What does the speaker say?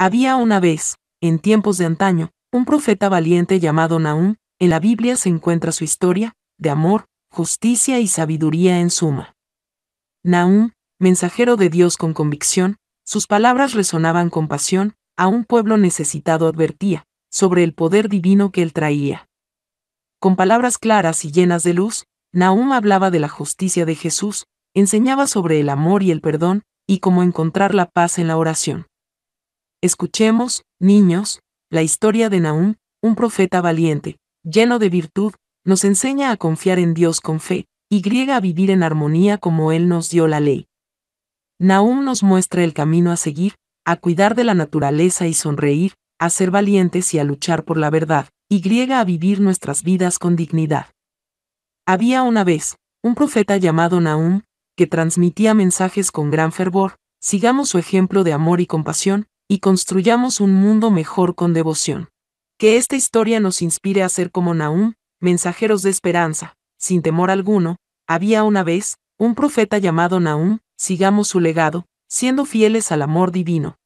Había una vez, en tiempos de antaño, un profeta valiente llamado Naúm, en la Biblia se encuentra su historia, de amor, justicia y sabiduría en suma. Naúm, mensajero de Dios con convicción, sus palabras resonaban con pasión, a un pueblo necesitado advertía, sobre el poder divino que él traía. Con palabras claras y llenas de luz, Nahum hablaba de la justicia de Jesús, enseñaba sobre el amor y el perdón, y cómo encontrar la paz en la oración. Escuchemos, niños, la historia de Nahum, un profeta valiente, lleno de virtud, nos enseña a confiar en Dios con fe, y griega a vivir en armonía como Él nos dio la ley. Nahum nos muestra el camino a seguir, a cuidar de la naturaleza y sonreír, a ser valientes y a luchar por la verdad, y griega a vivir nuestras vidas con dignidad. Había una vez, un profeta llamado Nahum, que transmitía mensajes con gran fervor, sigamos su ejemplo de amor y compasión, y construyamos un mundo mejor con devoción. Que esta historia nos inspire a ser como Naúm, mensajeros de esperanza, sin temor alguno, había una vez, un profeta llamado Naúm, sigamos su legado, siendo fieles al amor divino.